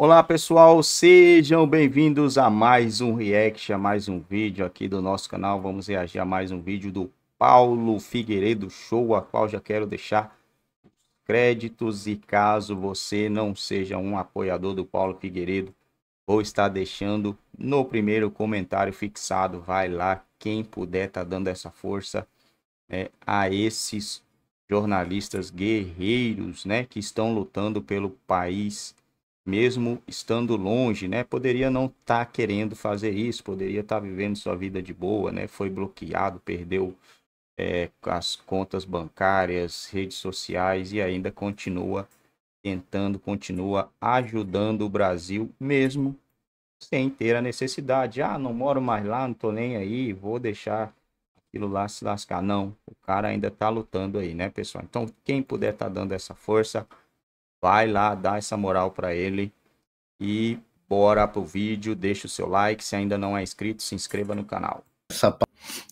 Olá pessoal, sejam bem-vindos a mais um react, a mais um vídeo aqui do nosso canal. Vamos reagir a mais um vídeo do Paulo Figueiredo Show, a qual já quero deixar créditos e caso você não seja um apoiador do Paulo Figueiredo, vou estar deixando no primeiro comentário fixado. Vai lá, quem puder tá dando essa força né, a esses jornalistas guerreiros, né, que estão lutando pelo país mesmo estando longe, né? Poderia não estar tá querendo fazer isso, poderia estar tá vivendo sua vida de boa, né? Foi bloqueado, perdeu é, as contas bancárias, redes sociais e ainda continua tentando, continua ajudando o Brasil mesmo sem ter a necessidade. Ah, não moro mais lá, não tô nem aí, vou deixar aquilo lá se lascar. Não, o cara ainda está lutando aí, né, pessoal? Então, quem puder tá dando essa força, vai lá, dá essa moral para ele e bora pro vídeo, deixa o seu like, se ainda não é inscrito, se inscreva no canal.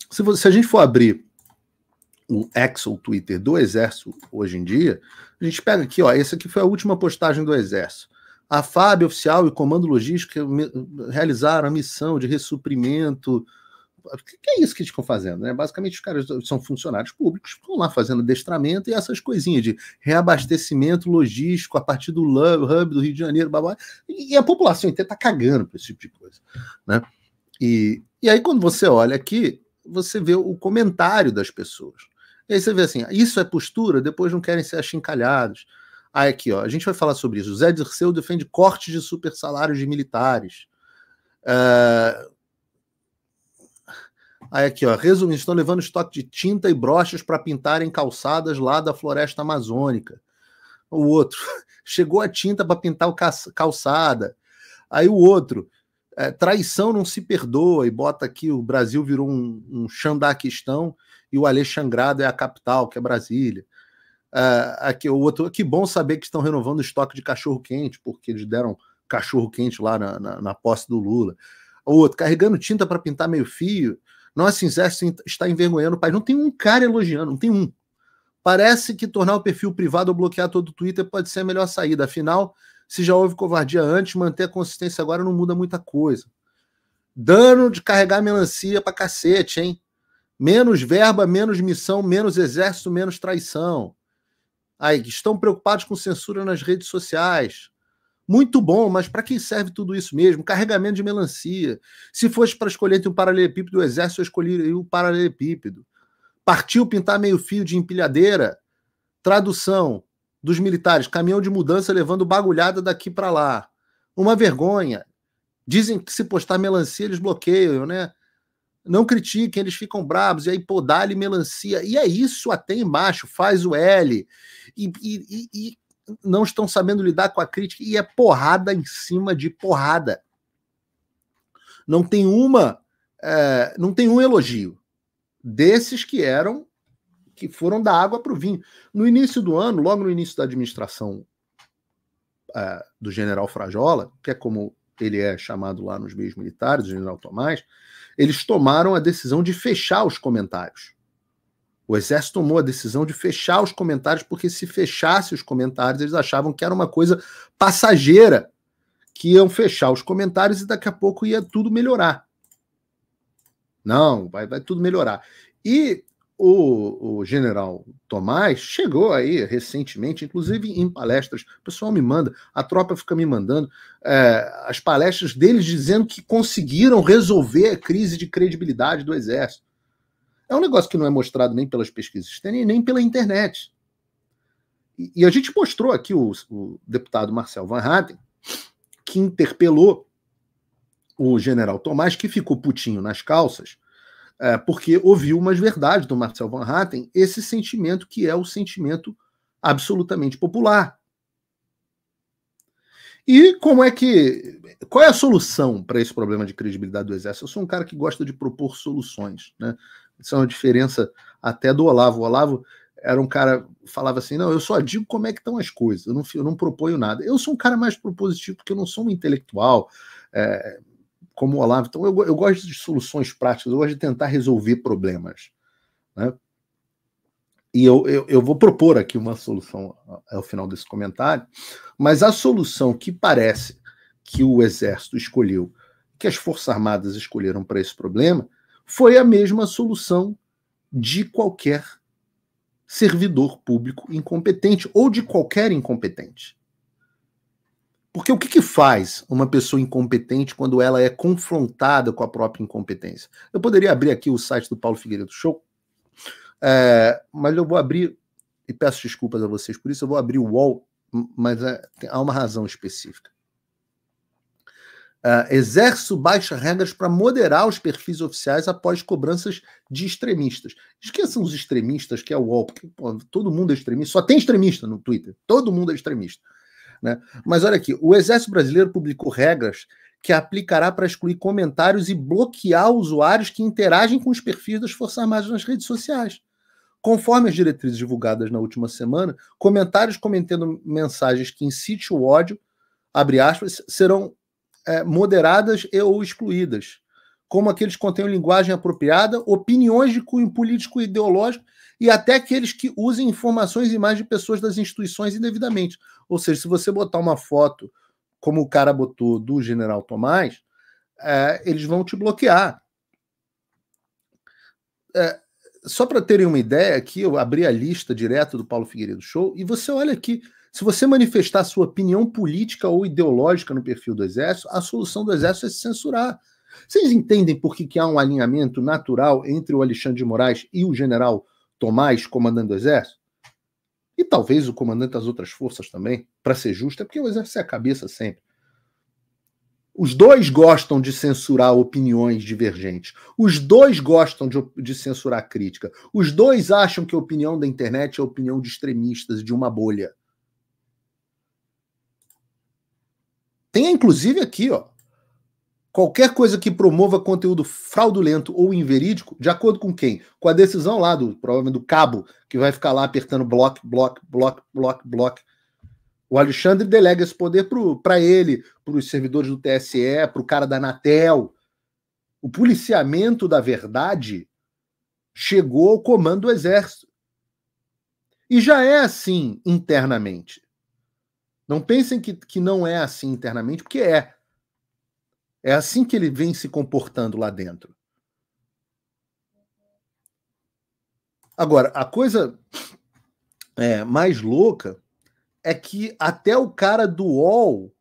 Se, você, se a gente for abrir o ex ou Twitter do Exército hoje em dia, a gente pega aqui, ó, essa aqui foi a última postagem do Exército. A FAB oficial e Comando Logístico realizaram a missão de ressuprimento que é isso que eles ficam fazendo, né? Basicamente, os caras são funcionários públicos, ficam lá fazendo adestramento e essas coisinhas de reabastecimento logístico a partir do hub do Rio de Janeiro, babá, e a população inteira tá cagando para esse tipo de coisa, né? E, e aí, quando você olha aqui, você vê o comentário das pessoas. E aí você vê assim, isso é postura, depois não querem ser achincalhados. Aí aqui, ó, a gente vai falar sobre isso. Zé Dirceu defende cortes de super salários de militares. Uh, Aí aqui, ó, resumindo, estão levando estoque de tinta e brochas para pintarem calçadas lá da floresta amazônica. O outro, chegou a tinta para pintar o calçada. Aí o outro, é, traição não se perdoa e bota aqui o Brasil virou um, um e o Alexandrado é a capital, que é Brasília. Uh, aqui, o outro, que bom saber que estão renovando o estoque de cachorro quente, porque eles deram cachorro quente lá na, na, na posse do Lula. O outro, carregando tinta para pintar meio fio nossa Exército está envergonhando o país. Não tem um cara elogiando, não tem um. Parece que tornar o perfil privado ou bloquear todo o Twitter pode ser a melhor saída. Afinal, se já houve covardia antes, manter a consistência agora não muda muita coisa. Dano de carregar melancia pra cacete, hein? Menos verba, menos missão, menos exército, menos traição. Aí, estão preocupados com censura nas redes sociais. Muito bom, mas para quem serve tudo isso mesmo? Carregamento de melancia. Se fosse para escolher entre um paralelepípedo e o exército, eu escolheria o paralelepípedo. Partiu pintar meio fio de empilhadeira. Tradução dos militares: caminhão de mudança levando bagulhada daqui para lá. Uma vergonha. Dizem que se postar melancia eles bloqueiam, né? Não critiquem, eles ficam bravos. E aí, pô, dá-lhe melancia. E é isso até embaixo, faz o L. E, e, e, não estão sabendo lidar com a crítica e é porrada em cima de porrada. Não tem uma, é, não tem um elogio desses que eram que foram da água para o vinho. No início do ano, logo no início da administração é, do General Frajola, que é como ele é chamado lá nos meios militares, o General Tomás, eles tomaram a decisão de fechar os comentários o exército tomou a decisão de fechar os comentários, porque se fechasse os comentários, eles achavam que era uma coisa passageira, que iam fechar os comentários e daqui a pouco ia tudo melhorar. Não, vai, vai tudo melhorar. E o, o, general Tomás chegou aí recentemente, inclusive em palestras. O pessoal me manda, a tropa fica me mandando é, as palestras deles dizendo que conseguiram resolver a crise de credibilidade do exército. É um negócio que não é mostrado nem pelas pesquisas nem pela internet. E, e a gente mostrou aqui o, o deputado Marcel Van Hatten, que interpelou o general Tomás, que ficou putinho nas calças, é, porque ouviu umas verdades do Marcel Van Hatten, esse sentimento que é o sentimento absolutamente popular. E como é que. Qual é a solução para esse problema de credibilidade do Exército? Eu sou um cara que gosta de propor soluções. Né? Isso é uma diferença até do Olavo. O Olavo era um cara falava assim: não, eu só digo como é que estão as coisas, eu não, eu não proponho nada. Eu sou um cara mais propositivo, porque eu não sou um intelectual é, como o Olavo. Então, eu, eu gosto de soluções práticas, eu gosto de tentar resolver problemas. Né? E eu, eu, eu vou propor aqui uma solução ao final desse comentário, mas a solução que parece que o Exército escolheu, que as Forças Armadas escolheram para esse problema, foi a mesma solução de qualquer servidor público incompetente ou de qualquer incompetente. Porque o que, que, faz uma pessoa incompetente quando ela é confrontada com a própria incompetência? Eu poderia abrir aqui o site do Paulo Figueiredo Show, é, mas eu vou abrir, e peço desculpas a vocês por isso, eu vou abrir o UOL, mas é, há uma razão específica. Uh, ah, exército baixa regras para moderar os perfis oficiais após cobranças de extremistas. Esqueçam os extremistas, que é o UOL, porque pô, todo mundo é extremista, só tem extremista no Twitter, todo mundo é extremista. Né? Mas olha aqui, o Exército Brasileiro publicou regras que aplicará para excluir comentários e bloquear usuários que interagem com os perfis das Forças Armadas nas redes sociais. Conforme as diretrizes divulgadas na última semana, comentários comentando mensagens que incitem o ódio, abre aspas, serão é, moderadas e ou excluídas, como aqueles que contêm linguagem apropriada, opiniões de cunho político e ideológico e até aqueles que usem informações e imagens de pessoas das instituições indevidamente. Ou seja, se você botar uma foto, como o cara botou, do general Tomás, é, eles vão te bloquear. É, só para terem uma ideia aqui, eu abri a lista direto do Paulo Figueiredo Show e você olha aqui, se você manifestar sua opinião política ou ideológica no perfil do Exército, a solução do Exército é se censurar. Vocês entendem por que, que há um alinhamento natural entre o Alexandre de Moraes e o general Tomás, comandante do Exército? E talvez o comandante das outras forças também, para ser justo, é porque o Exército é a cabeça sempre. Os dois gostam de censurar opiniões divergentes. Os dois gostam de, de, censurar crítica. Os dois acham que a opinião da internet é a opinião de extremistas de uma bolha. Tem inclusive aqui, ó. Qualquer coisa que promova conteúdo fraudulento ou inverídico, de acordo com quem? Com a decisão lá do, provavelmente do cabo, que vai ficar lá apertando bloco, bloco, bloco, bloco, bloco. O Alexandre delega esse poder para ele, para os servidores do TSE, para o cara da Anatel. O policiamento da verdade chegou ao comando do Exército. E já é assim internamente. Não pensem que, que não é assim internamente, porque é. É assim que ele vem se comportando lá dentro. Agora, a coisa é, mais louca é que até o cara do UOL,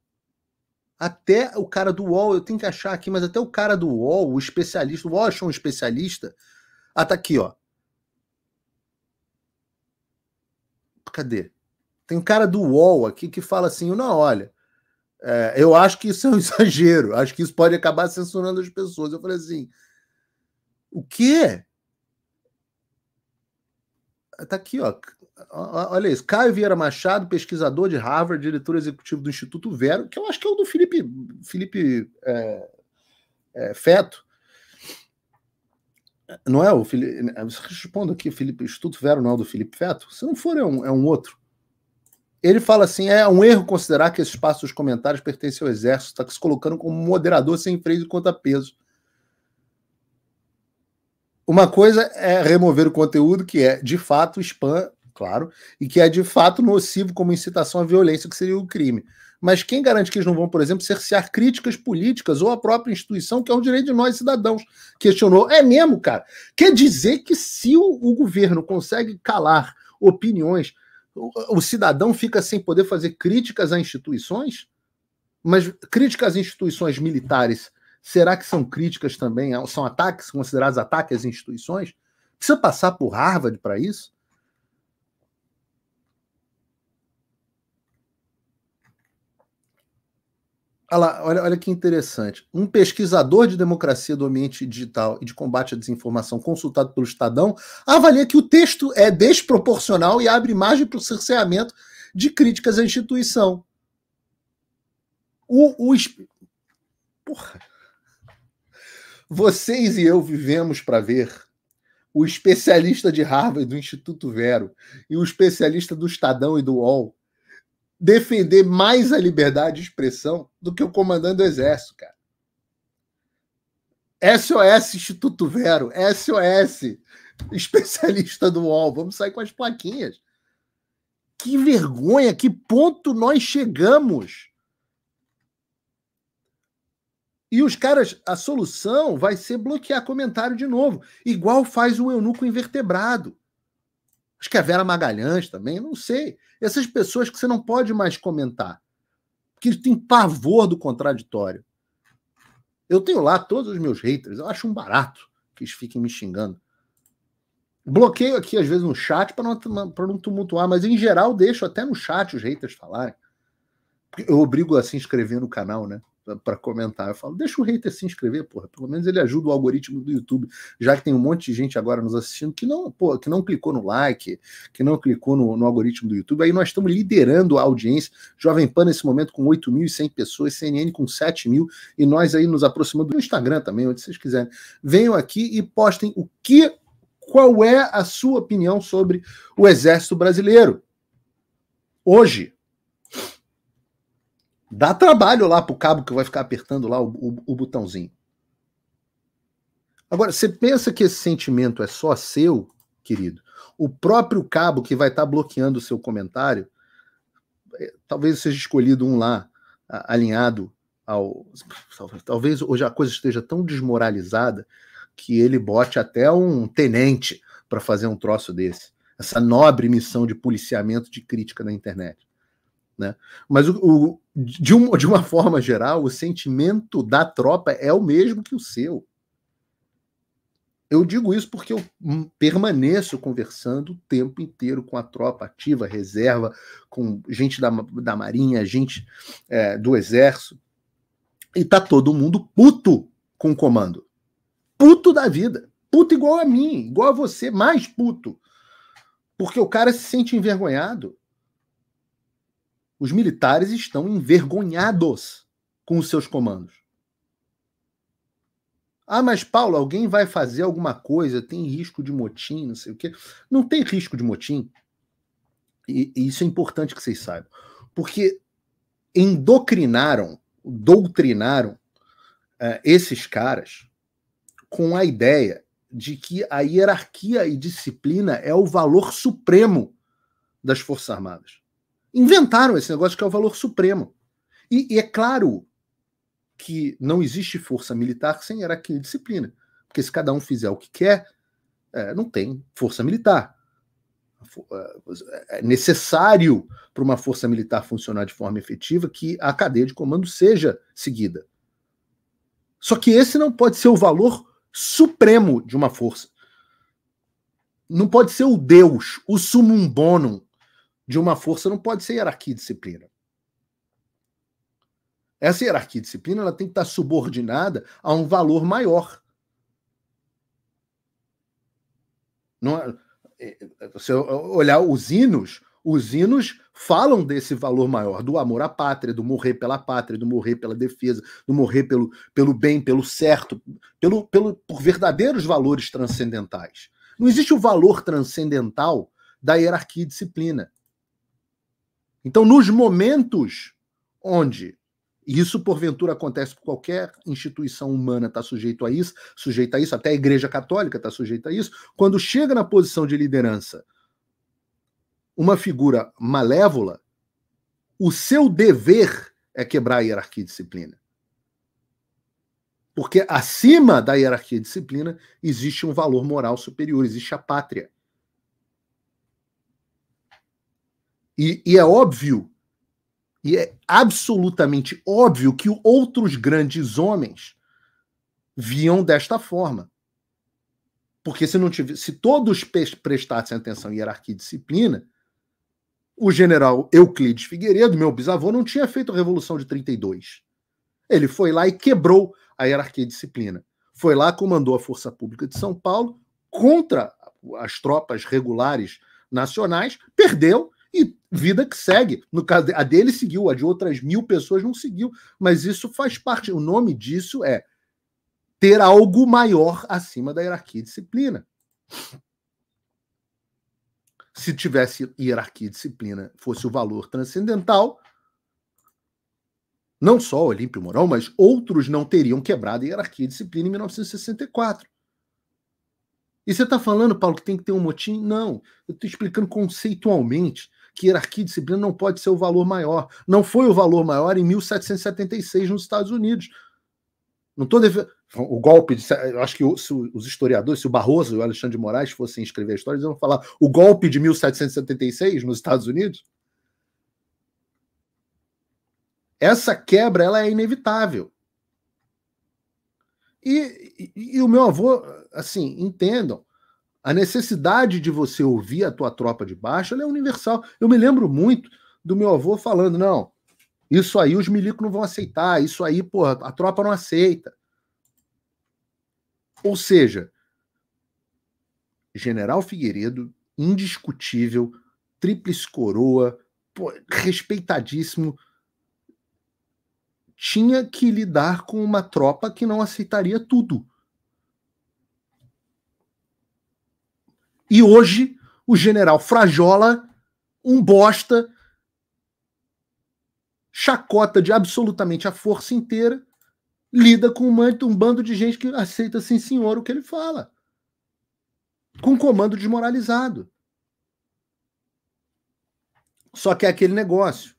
até o cara do UOL, eu tenho que achar aqui, mas até o cara do UOL, o especialista, o Washington especialista. Ah, tá aqui, ó. Cadê? Tem um cara do UOL aqui que fala assim: não, olha, é, eu acho que isso é um exagero, acho que isso pode acabar censurando as pessoas. Eu falei assim: o quê? Tá aqui, ó. Olha isso, Caio Vieira Machado, pesquisador de Harvard, diretor executivo do Instituto Vero, que eu acho que é o do Felipe, Felipe é, é, Feto. Não é o Felipe. É, Respondo aqui, Felipe, Instituto Vero não é o do Felipe Feto? Se não for, é um, é um outro. Ele fala assim: é um erro considerar que esse espaço dos comentários pertence ao exército, está se colocando como moderador sem freio e contrapeso. Uma coisa é remover o conteúdo que é, de fato, spam, claro, e que é, de fato, nocivo como incitação à violência, que seria o crime. Mas quem garante que eles não vão, por exemplo, cercear críticas políticas ou a própria instituição, que é um direito de nós cidadãos? Questionou. É mesmo, cara. Quer dizer que se o, o governo consegue calar opiniões o, cidadão fica sem poder fazer críticas a instituições? Mas críticas às instituições militares, será que são críticas também? São ataques, considerados ataques às instituições? Precisa passar por Harvard para isso? Olha, lá, olha, olha que interessante. Um pesquisador de democracia do ambiente digital e de combate à desinformação consultado pelo Estadão avalia que o texto é desproporcional e abre margem para o cerceamento de críticas à instituição. O, o... Porra. Vocês e eu vivemos para ver o especialista de Harvard do Instituto Vero e o especialista do Estadão e do UOL defender mais a liberdade de expressão do que o comandante do exército, cara. SOS Instituto Vero, SOS especialista do UOL, vamos sair com as plaquinhas. Que vergonha, que ponto nós chegamos. E os caras, a solução vai ser bloquear comentário de novo, igual faz o eunuco invertebrado. Acho que a Vera Magalhães também, não sei essas pessoas que você não pode mais comentar, que tem pavor do contraditório. Eu tenho lá todos os meus haters, eu acho um barato que eles fiquem me xingando. Bloqueio aqui, às vezes, no chat para não, não tumultuar, mas em geral deixo até no chat os haters falarem. Eu obrigo a se inscrever no canal, né? para comentar. Eu falo, deixa o hater se inscrever, porra. Pelo menos ele ajuda o algoritmo do YouTube, já que tem um monte de gente agora nos assistindo que não, porra, que não clicou no like, que não clicou no, no, algoritmo do YouTube. Aí nós estamos liderando a audiência. Jovem Pan nesse momento com 8.100 pessoas, CNN com 7.000, mil, e nós aí nos aproximando do Instagram também, onde vocês quiserem. Venham aqui e postem o que, qual é a sua opinião sobre o Exército Brasileiro. Hoje, Dá trabalho lá pro cabo que vai ficar apertando lá o, o, o botãozinho. Agora, você pensa que esse sentimento é só seu, querido? O próprio cabo que vai estar tá bloqueando o seu comentário, é, talvez seja escolhido um lá alinhado ao. Talvez hoje a coisa esteja tão desmoralizada que ele bote até um tenente para fazer um troço desse. Essa nobre missão de policiamento de crítica na internet. Né? Mas o, o, de, um, de uma forma geral, o sentimento da tropa é o mesmo que o seu. Eu digo isso porque eu permaneço conversando o tempo inteiro com a tropa ativa, reserva, com gente da, da Marinha, gente é, do Exército. E tá todo mundo puto com o comando. Puto da vida. Puto igual a mim, igual a você, mais puto. Porque o cara se sente envergonhado os militares estão envergonhados com os seus comandos. Ah, mas Paulo, alguém vai fazer alguma coisa, tem risco de motim, não sei o quê. Não tem risco de motim. E, e isso é importante que vocês saibam. Porque endocrinaram, doutrinaram uh, esses caras com a ideia de que a hierarquia e disciplina é o valor supremo das Forças Armadas. Inventaram esse negócio que é o valor supremo. E, e é claro que não existe força militar sem hierarquia e disciplina. Porque se cada um fizer o que quer, é, não tem força militar. É, é necessário para uma força militar funcionar de forma efetiva que a cadeia de comando seja seguida. Só que esse não pode ser o valor supremo de uma força. Não pode ser o Deus, o sumum bonum, de uma força não pode ser hierarquia e disciplina. Essa hierarquia e disciplina ela tem que estar subordinada a um valor maior. Não, se é, eu é, é, olhar os hinos, os hinos falam desse valor maior, do amor à pátria, do morrer pela pátria, do morrer pela defesa, do morrer pelo, pelo bem, pelo certo, pelo, pelo, por verdadeiros valores transcendentais. Não existe o valor transcendental da hierarquia e disciplina. Então, nos momentos onde e isso, porventura, acontece com qualquer instituição humana, está sujeito a isso, sujeita a isso, até a Igreja Católica está sujeita a isso. Quando chega na posição de liderança uma figura malévola, o seu dever é quebrar a hierarquia e disciplina. Porque acima da hierarquia e disciplina existe um valor moral superior, existe a pátria. E, e é óbvio, e é absolutamente óbvio que outros grandes homens viam desta forma. Porque se não tivesse, se todos prestassem atenção em hierarquia e disciplina, o general Euclides Figueiredo, meu bisavô, não tinha feito a Revolução de 32. Ele foi lá e quebrou a hierarquia e disciplina. Foi lá, comandou a Força Pública de São Paulo contra as tropas regulares nacionais, perdeu, vida que segue. No caso, a dele seguiu, a de outras mil pessoas não seguiu, mas isso faz parte. O nome disso é ter algo maior acima da hierarquia e disciplina. Se tivesse hierarquia e disciplina, fosse o valor transcendental, não só o Olímpio Morão, mas outros não teriam quebrado a hierarquia e disciplina em 1964. E você está falando, Paulo, que tem que ter um motim? Não. Eu estou explicando conceitualmente que hierarquia e disciplina não pode ser o valor maior. Não foi o valor maior em 1776 nos Estados Unidos. Não estou defendendo. O golpe, de... eu acho que se os historiadores, se o Barroso e o Alexandre de Moraes fossem escrever a história, eles iam falar o golpe de 1776 nos Estados Unidos. Essa quebra ela é inevitável. E, e, e o meu avô, assim, entendam, a necessidade de você ouvir a tua tropa de baixo é universal. Eu me lembro muito do meu avô falando: não, isso aí os milicos não vão aceitar, isso aí, porra, a tropa não aceita. Ou seja, General Figueiredo, indiscutível, tríplice coroa, respeitadíssimo, tinha que lidar com uma tropa que não aceitaria tudo. E hoje, o general Frajola, um bosta, chacota de absolutamente a força inteira, lida com um bando de gente que aceita, sim senhor, o que ele fala. Com um comando desmoralizado. Só que é aquele negócio.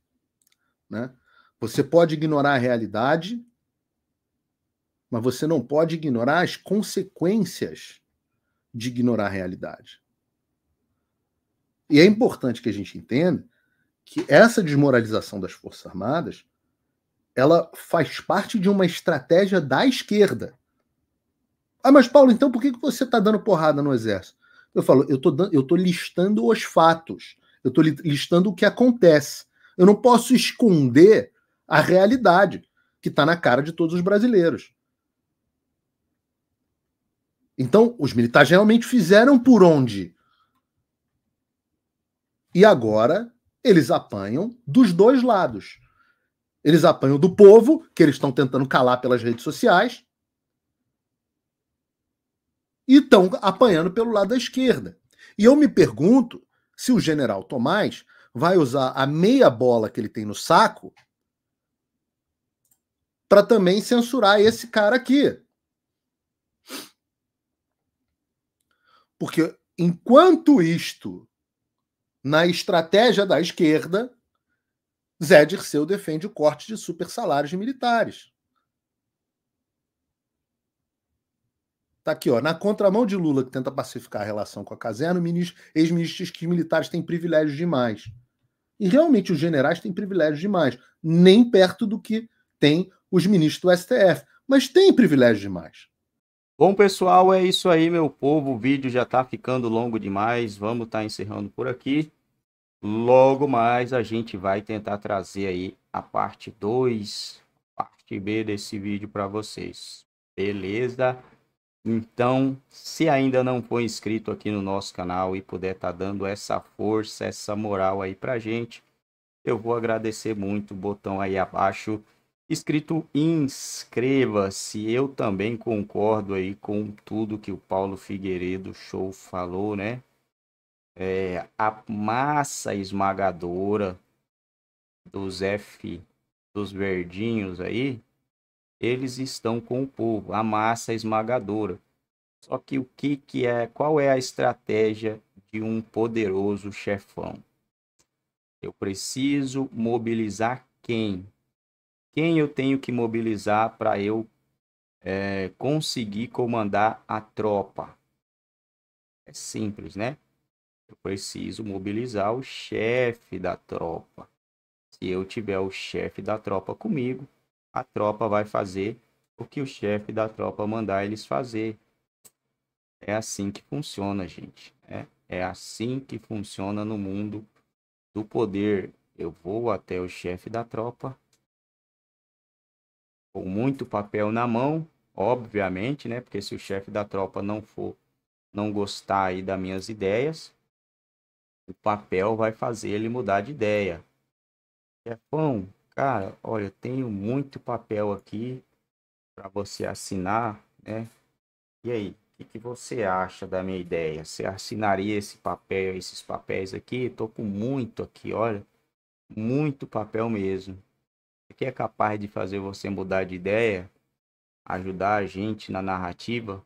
Né? Você pode ignorar a realidade, mas você não pode ignorar as consequências de ignorar a realidade. E é importante que a gente entenda que essa desmoralização das Forças Armadas ela faz parte de uma estratégia da esquerda. Ah, mas Paulo, então por que você está dando porrada no exército? Eu falo, eu estou eu listando os fatos, eu estou listando o que acontece. Eu não posso esconder a realidade que está na cara de todos os brasileiros. Então, os militares realmente fizeram por onde? E agora eles apanham dos dois lados. Eles apanham do povo, que eles estão tentando calar pelas redes sociais, e estão apanhando pelo lado da esquerda. E eu me pergunto se o general Tomás vai usar a meia bola que ele tem no saco para também censurar esse cara aqui. Porque enquanto isto, na estratégia da esquerda, Zé Dirceu defende o corte de super salários de militares. Tá aqui, ó. Na contramão de Lula, que tenta pacificar a relação com a caserna, ex-ministros que militares têm privilégios demais. E realmente os generais têm privilégios demais, nem perto do que tem os ministros do STF. Mas têm privilégios demais. Bom, pessoal, é isso aí, meu povo. O vídeo já tá ficando longo demais. Vamos estar tá encerrando por aqui. Logo mais a gente vai tentar trazer aí a parte 2, parte B desse vídeo para vocês. Beleza? Então, se ainda não for inscrito aqui no nosso canal e puder estar tá dando essa força, essa moral aí pra gente, eu vou agradecer muito. Botão aí abaixo escrito inscreva-se. Eu também concordo aí com tudo que o Paulo Figueiredo Show falou, né? É, a massa esmagadora dos F, dos verdinhos aí, eles estão com o povo, a massa esmagadora. Só que o que, que é, qual é a estratégia de um poderoso chefão? Eu preciso mobilizar quem? quem eu tenho que mobilizar para eu é, conseguir comandar a tropa. É simples, né? Eu preciso mobilizar o chefe da tropa. Se eu tiver o chefe da tropa comigo, a tropa vai fazer o que o chefe da tropa mandar eles fazer. É assim que funciona, gente. É, é assim que funciona no mundo do poder. Eu vou até o chefe da tropa, com muito papel na mão, obviamente, né? Porque se o chefe da tropa não for não gostar aí das minhas ideias, o papel vai fazer ele mudar de ideia. Chefão, cara, olha, eu tenho muito papel aqui para você assinar, né? E aí, o que, que, você acha da minha ideia? Você assinaria esse papel, esses papéis aqui? Tô com muito aqui, olha, muito papel mesmo que é capaz de fazer você mudar de ideia, ajudar a gente na narrativa,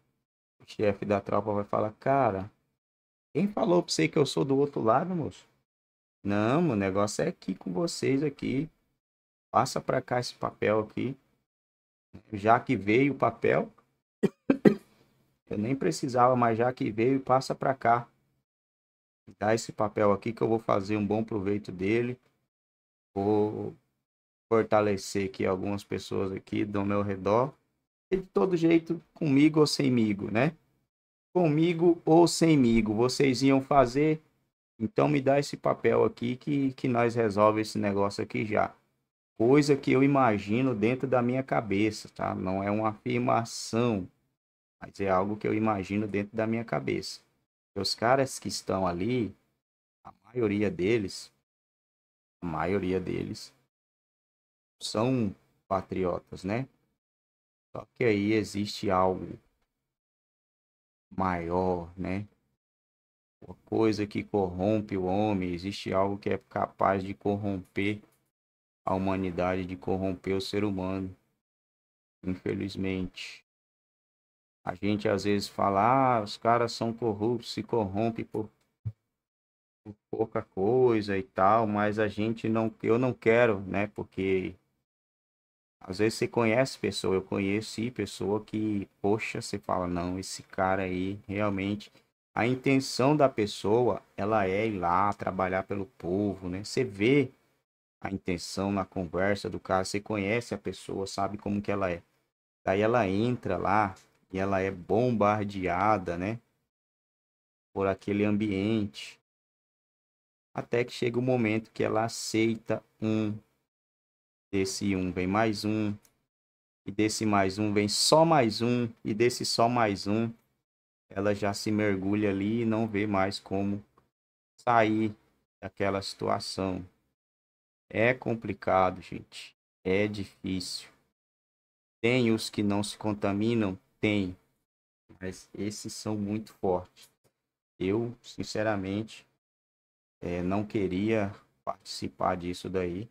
o chefe da tropa vai falar: Cara, quem falou pra você que eu sou do outro lado, moço? Não, o negócio é aqui com vocês aqui. Passa pra cá esse papel aqui. Já que veio o papel, eu nem precisava, mas já que veio, passa pra cá. Dá esse papel aqui que eu vou fazer um bom proveito dele. Vou fortalecer aqui algumas pessoas aqui do meu redor. E de todo jeito, comigo ou semigo, né? Comigo ou semigo, vocês iam fazer. Então me dá esse papel aqui que, que nós resolvemos esse negócio aqui já. Coisa que eu imagino dentro da minha cabeça, tá? Não é uma afirmação, mas é algo que eu imagino dentro da minha cabeça. E os caras que estão ali, a maioria deles, a maioria deles são patriotas, né? Só que aí existe algo maior, né? Uma coisa que corrompe o homem, existe algo que é capaz de corromper a humanidade, de corromper o ser humano. Infelizmente. A gente às vezes fala, ah, os caras são corruptos, se corrompe por, por pouca coisa e tal, mas a gente não, eu não quero, né? Porque às vezes você conhece pessoa, eu conheci pessoa que, poxa, você fala, não, esse cara aí realmente. A intenção da pessoa, ela é ir lá trabalhar pelo povo, né? Você vê a intenção na conversa do cara, você conhece a pessoa, sabe como que ela é. Daí ela entra lá e ela é bombardeada, né? Por aquele ambiente. Até que chega o momento que ela aceita um Desse um vem mais um. E desse mais um vem só mais um. E desse só mais um. Ela já se mergulha ali e não vê mais como sair daquela situação. É complicado, gente. É difícil. Tem os que não se contaminam? Tem. Mas esses são muito fortes. Eu, sinceramente, é, não queria participar disso daí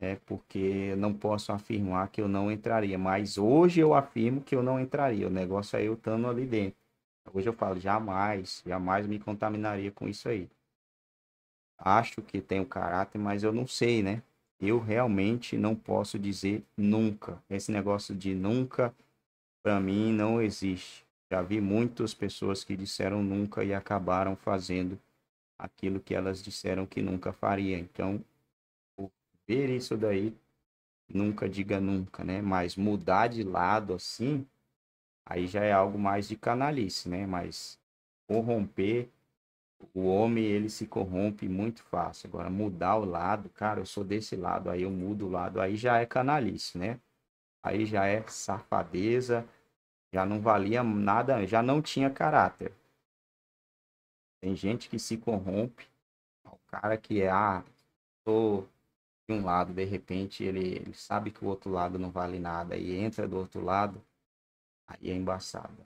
né? porque não posso afirmar que eu não entraria, mas hoje eu afirmo que eu não entraria, o negócio é eu estando ali dentro. Hoje eu falo, jamais, jamais me contaminaria com isso aí. Acho que tenho caráter, mas eu não sei, né? Eu realmente não posso dizer nunca. Esse negócio de nunca, para mim, não existe. Já vi muitas pessoas que disseram nunca e acabaram fazendo aquilo que elas disseram que nunca faria. Então, ver isso daí, nunca diga nunca, né? Mas mudar de lado assim, aí já é algo mais de canalice, né? Mas corromper, o homem ele se corrompe muito fácil. Agora, mudar o lado, cara, eu sou desse lado, aí eu mudo o lado, aí já é canalice, né? Aí já é safadeza, já não valia nada, já não tinha caráter. Tem gente que se corrompe, o cara que é, ah, tô de um lado, de repente ele, ele sabe que o outro lado não vale nada e entra do outro lado, aí é embaçado.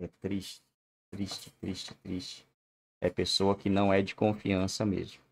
É triste, triste, triste, triste. É pessoa que não é de confiança mesmo.